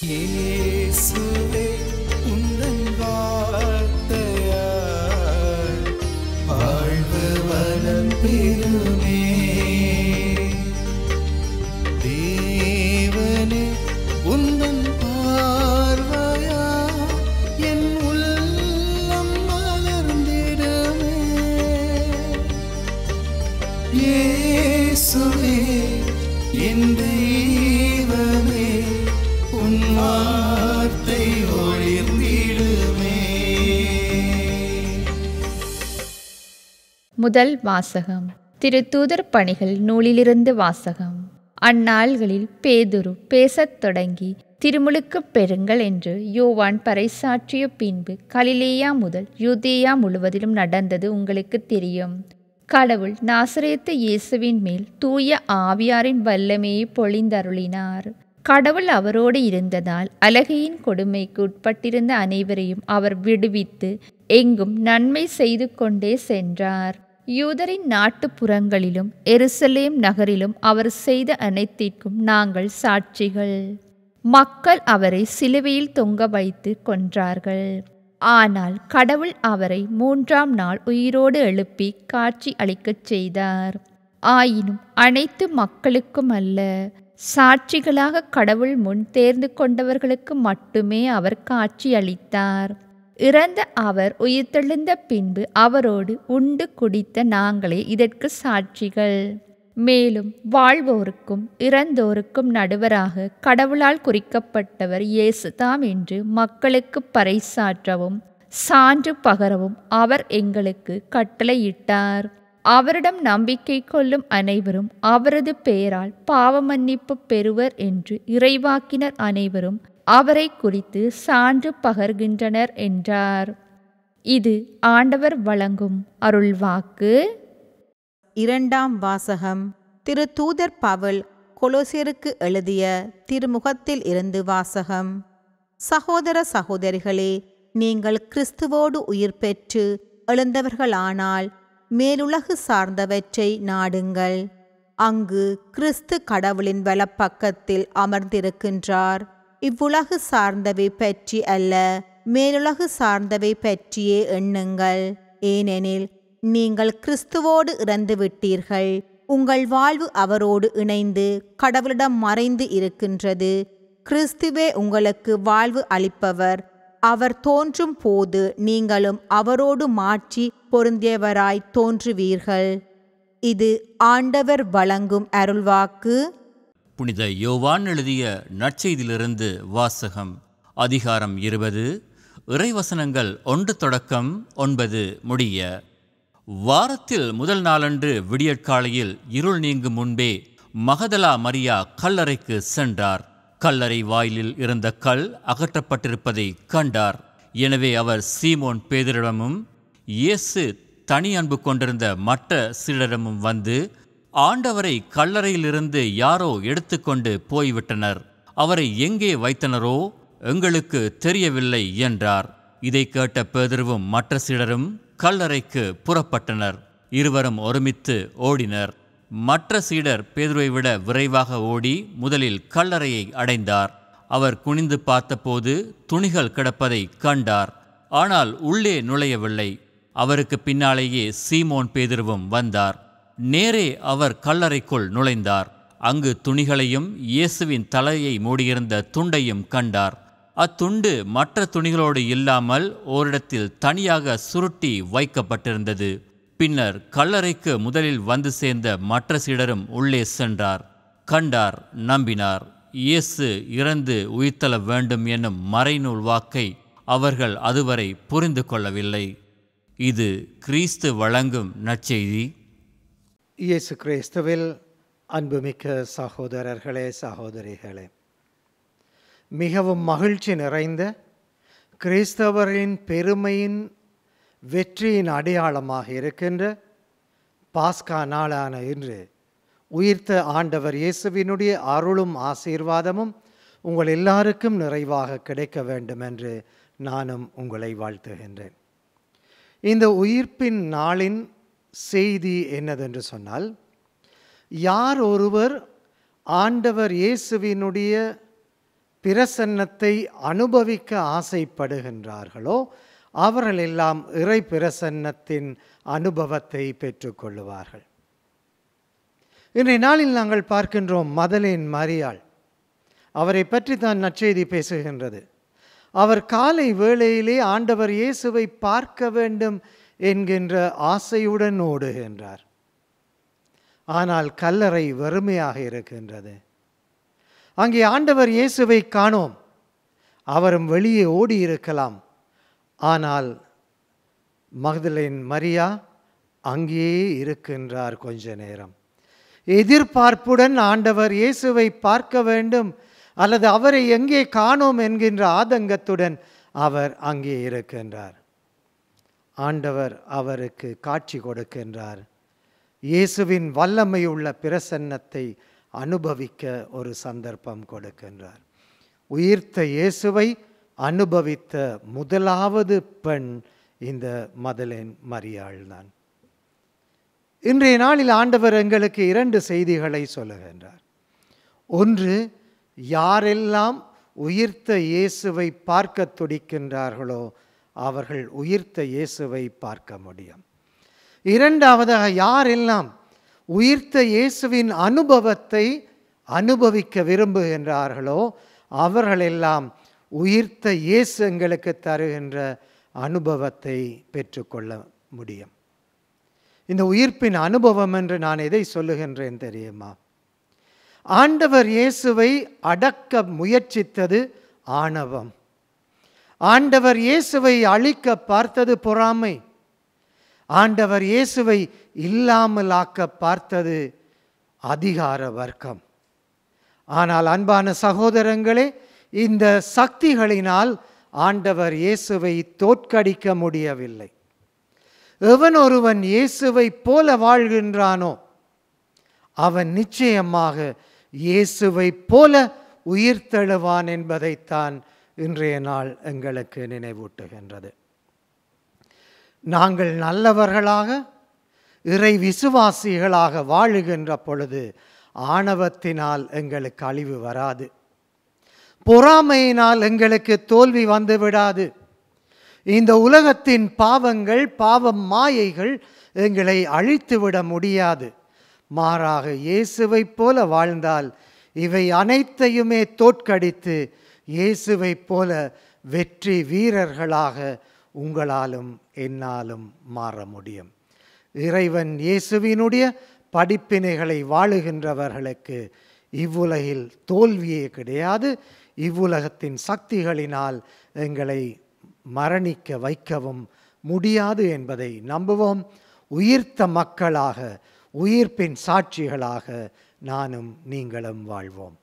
Yeah. முதல் வாசகம் திரு தூதர் பணிகள் நூலிலிருந்து வாசகம் அந்நாள்களில் பேதுரு பேசத் தொடங்கி திருமுழுக்கு பெறுங்கள் என்று யோவான் பறைசாற்றிய பின்பு கலிலேயா முதல் யூதேயா முழுவதிலும் நடந்தது உங்களுக்கு தெரியும் கடவுள் நாசரேத்த இயேசுவின் மேல் தூய ஆவியாரின் வல்லமையை பொழிந்தருளினார் கடவுள் அவரோடு இருந்ததால் அழகையின் கொடுமைக்கு உட்பட்டிருந்த அனைவரையும் அவர் விடுவித்து எங்கும் நன்மை செய்து கொண்டே சென்றார் யூதரின் நாட்டுப்புறங்களிலும் எருசலேம் நகரிலும் அவர் செய்த அனைத்திற்கும் நாங்கள் சாட்சிகள் மக்கள் அவரை சிலுவையில் தொங்க வைத்து கொன்றார்கள் ஆனால் கடவுள் அவரை மூன்றாம் நாள் உயிரோடு எழுப்பி காட்சி அளிக்கச் செய்தார் ஆயினும் அனைத்து மக்களுக்கும் அல்ல சாட்சிகளாக கடவுள் முன் தேர்ந்து கொண்டவர்களுக்கு மட்டுமே அவர் காட்சி அளித்தார் இறந்த அவர் உயிர்த்தெழுந்த பின்பு அவரோடு உண்டு குடித்த நாங்களே இதற்கு சாட்சிகள் மேலும் வாழ்வோருக்கும் இறந்தோருக்கும் நடுவராக கடவுளால் குறிக்கப்பட்டவர் இயேசுதாம் என்று மக்களுக்கு பறைசாற்றவும் சான்று பகரவும் அவர் எங்களுக்கு கட்டளையிட்டார் அவரிடம் நம்பிக்கை கொள்ளும் அனைவரும் அவரது பெயரால் பாவமன்னிப்பு பெறுவர் என்று இறைவாக்கினர் அனைவரும் அவரை குறித்து சான்று பகர்கின்றனர் என்றார் இது ஆண்டவர் வழங்கும் அருள்வாக்கு இரண்டாம் வாசகம் திரு தூதர் பவல் கொலோசியருக்கு எழுதிய திருமுகத்தில் இருந்து வாசகம் சகோதர சகோதரிகளே நீங்கள் கிறிஸ்துவோடு உயிர் பெற்று எழுந்தவர்களானால் மேலுலகு சார்ந்தவற்றை நாடுங்கள் அங்கு கிறிஸ்து கடவுளின் வலப்பக்கத்தில் அமர்ந்திருக்கின்றார் இவ்வுலகு சார்ந்தவை பற்றி அல்ல மேலுலகு சார்ந்தவை பற்றியே எண்ணுங்கள் ஏனெனில் நீங்கள் கிறிஸ்துவோடு இறந்து விட்டீர்கள் உங்கள் வாழ்வு அவரோடு இணைந்து கடவுளிடம் மறைந்து இருக்கின்றது கிறிஸ்துவே உங்களுக்கு வாழ்வு அளிப்பவர் அவர் தோன்றும் போது நீங்களும் அவரோடு மாற்றி பொருந்தியவராய் தோன்றுவீர்கள் இது ஆண்டவர் வழங்கும் அருள்வாக்கு புனித யோவான் எழுதிய நற்செய்தியிலிருந்து வாசகம் அதிகாரம் இருபது இறைவசனங்கள் ஒன்று தொடக்கம் ஒன்பது முடிய வாரத்தில் முதல் நாளன்று விடியற்காலையில் இருள் நீங்கும் முன்பே மகதலா மரியா கல்லறைக்கு சென்றார் கல்லறை வாயிலில் இருந்த கல் அகற்றப்பட்டிருப்பதை கண்டார் எனவே அவர் சீமோன் பேதரிடமும் இயேசு தனி அன்பு கொண்டிருந்த மற்ற சிலரிடமும் வந்து ஆண்டவரை கல்லறையிலிருந்து யாரோ எடுத்துக்கொண்டு போய்விட்டனர் அவரை எங்கே வைத்தனரோ எங்களுக்கு தெரியவில்லை என்றார் இதை கேட்ட பேதர்வும் மற்ற சீடரும் கல்லறைக்கு புறப்பட்டனர் இருவரும் ஒருமித்து ஓடினர் மற்ற சீடர் பேதுருவை விட விரைவாக ஓடி முதலில் கல்லறையை அடைந்தார் அவர் குனிந்து பார்த்தபோது துணிகள் கிடப்பதை கண்டார் ஆனால் உள்ளே நுழையவில்லை அவருக்கு பின்னாலேயே சீமோன் பேதுருவும் வந்தார் நேரே அவர் கல்லறைக்குள் நுழைந்தார் அங்கு துணிகளையும் இயேசுவின் தலையை மூடியிருந்த துண்டையும் கண்டார் அத்துண்டு மற்ற துணிகளோடு இல்லாமல் ஓரிடத்தில் தனியாக சுருட்டி வைக்கப்பட்டிருந்தது பின்னர் கல்லறைக்கு முதலில் வந்து சேர்ந்த மற்ற சிலரும் உள்ளே சென்றார் கண்டார் நம்பினார் இயேசு இறந்து உயிர்த்தள வேண்டும் என்னும் மறைநூல் வாக்கை அவர்கள் அதுவரை புரிந்து கொள்ளவில்லை இது கிறிஸ்து வழங்கும் நற்செய்தி இயேசு கிறிஸ்துவில் அன்புமிக்க சகோதரர்களே சகோதரிகளே மிகவும் மகிழ்ச்சி நிறைந்த கிறிஸ்தவரின் பெருமையின் வெற்றியின் அடையாளமாக இருக்கின்ற பாஸ்கா நாளான இன்று உயிர்த்த ஆண்டவர் இயேசுவினுடைய அருளும் ஆசீர்வாதமும் உங்கள் எல்லாருக்கும் நிறைவாக கிடைக்க வேண்டும் என்று நானும் உங்களை வாழ்த்துகின்றேன் இந்த உயிர்ப்பின் நாளின் செய்தி என்னதென்று சொன்னால் யார் ஒருவர் ஆண்டவர் இயேசுவினுடைய பிரசன்னத்தை அனுபவிக்க ஆசைப்படுகின்றார்களோ அவர்கள் எல்லாம் இறை பிரசன்னத்தின் அனுபவத்தை பெற்றுக்கொள்ளுவார்கள் இன்றைய நாளில் நாங்கள் பார்க்கின்றோம் மதலின் மரியாள் அவரை பற்றி தான் நற்செய்தி பேசுகின்றது அவர் காலை வேளையிலே ஆண்டவர் இயேசுவை பார்க்க வேண்டும் என்கின்ற ஆசையுடன் ஓடுகின்றார் ஆனால் கல்லறை வறுமையாக இருக்கின்றது அங்கே ஆண்டவர் இயேசுவை காணோம் அவரும் வெளியே ஓடியிருக்கலாம் இருக்கலாம் ஆனால் மகதலின் மரியா அங்கேயே இருக்கின்றார் கொஞ்ச நேரம் எதிர்பார்ப்புடன் ஆண்டவர் இயேசுவை பார்க்க வேண்டும் அல்லது அவரை எங்கே காணோம் என்கின்ற ஆதங்கத்துடன் அவர் அங்கே இருக்கின்றார் ஆண்டவர் அவருக்கு காட்சி கொடுக்கின்றார் இயேசுவின் வல்லமை உள்ள பிரசன்னத்தை அனுபவிக்க ஒரு சந்தர்ப்பம் கொடுக்கின்றார் உயிர்த்த இயேசுவை அனுபவித்த முதலாவது பெண் இந்த மதலேன் மரியாள் தான் இன்றைய நாளில் ஆண்டவர் எங்களுக்கு இரண்டு செய்திகளை சொல்லுகின்றார் ஒன்று யாரெல்லாம் உயிர்த்த இயேசுவை பார்க்க துடிக்கின்றார்களோ அவர்கள் உயிர்த்த இயேசுவை பார்க்க முடியும் இரண்டாவதாக யாரெல்லாம் உயிர்த்த இயேசுவின் அனுபவத்தை அனுபவிக்க விரும்புகின்றார்களோ அவர்களெல்லாம் உயிர்த்த இயேசு எங்களுக்கு தருகின்ற அனுபவத்தை பெற்றுக்கொள்ள முடியும் இந்த உயிர்ப்பின் அனுபவம் என்று நான் எதை சொல்லுகின்றேன் தெரியுமா ஆண்டவர் இயேசுவை அடக்க முயற்சித்தது ஆணவம் ஆண்டவர் இயேசுவை அழிக்க பார்த்தது பொறாமை ஆண்டவர் இயேசுவை ஆக்க பார்த்தது அதிகார வர்க்கம் ஆனால் அன்பான சகோதரங்களே இந்த சக்திகளினால் ஆண்டவர் இயேசுவை தோற்கடிக்க முடியவில்லை எவன் ஒருவன் இயேசுவை போல வாழ்கின்றானோ அவன் நிச்சயமாக இயேசுவை போல உயிர் தெழுவான் என்பதைத்தான் இன்றைய நாள் எங்களுக்கு நினைவூட்டுகின்றது நாங்கள் நல்லவர்களாக இறை விசுவாசிகளாக வாழுகின்ற பொழுது ஆணவத்தினால் எங்களுக்கு அழிவு வராது பொறாமையினால் எங்களுக்கு தோல்வி வந்து விடாது இந்த உலகத்தின் பாவங்கள் பாவ மாயைகள் எங்களை அழித்துவிட முடியாது மாறாக இயேசுவைப் போல வாழ்ந்தால் இவை அனைத்தையுமே தோற்கடித்து இயேசுவைப் போல வெற்றி வீரர்களாக உங்களாலும் என்னாலும் மாற முடியும் இறைவன் இயேசுவினுடைய படிப்பினைகளை வாழுகின்றவர்களுக்கு இவ்வுலகில் தோல்வியே கிடையாது இவ்வுலகத்தின் சக்திகளினால் எங்களை மரணிக்க வைக்கவும் முடியாது என்பதை நம்புவோம் உயிர்த்த மக்களாக உயிர்ப்பின் சாட்சிகளாக நானும் நீங்களும் வாழ்வோம்